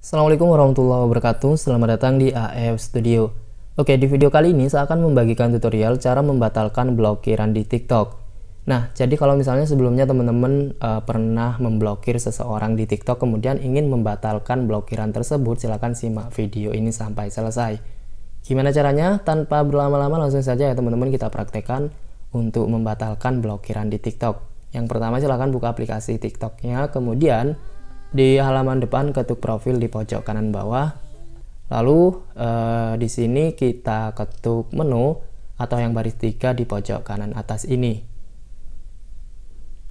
Assalamualaikum warahmatullahi wabarakatuh, selamat datang di AF Studio. Oke, di video kali ini saya akan membagikan tutorial cara membatalkan blokiran di TikTok. Nah, jadi kalau misalnya sebelumnya teman-teman uh, pernah memblokir seseorang di TikTok kemudian ingin membatalkan blokiran tersebut, silahkan simak video ini sampai selesai. Gimana caranya? Tanpa berlama-lama langsung saja ya teman-teman kita praktekkan untuk membatalkan blokiran di TikTok. Yang pertama silahkan buka aplikasi TikToknya, kemudian di halaman depan ketuk profil di pojok kanan bawah. Lalu eh, di sini kita ketuk menu atau yang baris tiga di pojok kanan atas ini.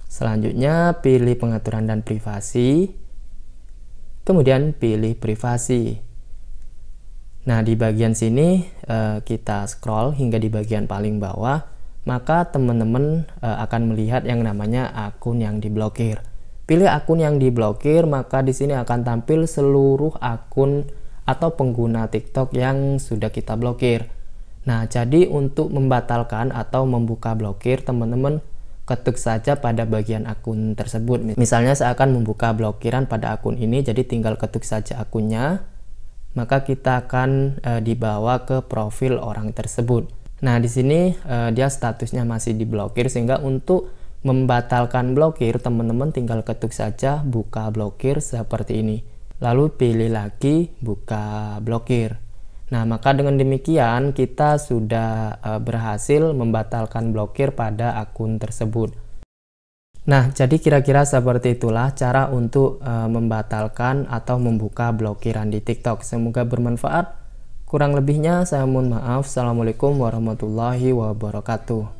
Selanjutnya pilih pengaturan dan privasi. Kemudian pilih privasi. Nah, di bagian sini eh, kita scroll hingga di bagian paling bawah, maka teman-teman eh, akan melihat yang namanya akun yang diblokir. Pilih akun yang diblokir, maka di sini akan tampil seluruh akun atau pengguna TikTok yang sudah kita blokir. Nah, jadi untuk membatalkan atau membuka blokir, teman-teman ketuk saja pada bagian akun tersebut. Misalnya saya akan membuka blokiran pada akun ini, jadi tinggal ketuk saja akunnya, maka kita akan e, dibawa ke profil orang tersebut. Nah, di sini e, dia statusnya masih diblokir sehingga untuk Membatalkan blokir, teman-teman tinggal ketuk saja buka blokir seperti ini. Lalu pilih lagi buka blokir. Nah, maka dengan demikian kita sudah eh, berhasil membatalkan blokir pada akun tersebut. Nah, jadi kira-kira seperti itulah cara untuk eh, membatalkan atau membuka blokiran di TikTok. Semoga bermanfaat. Kurang lebihnya saya mohon maaf. Assalamualaikum warahmatullahi wabarakatuh.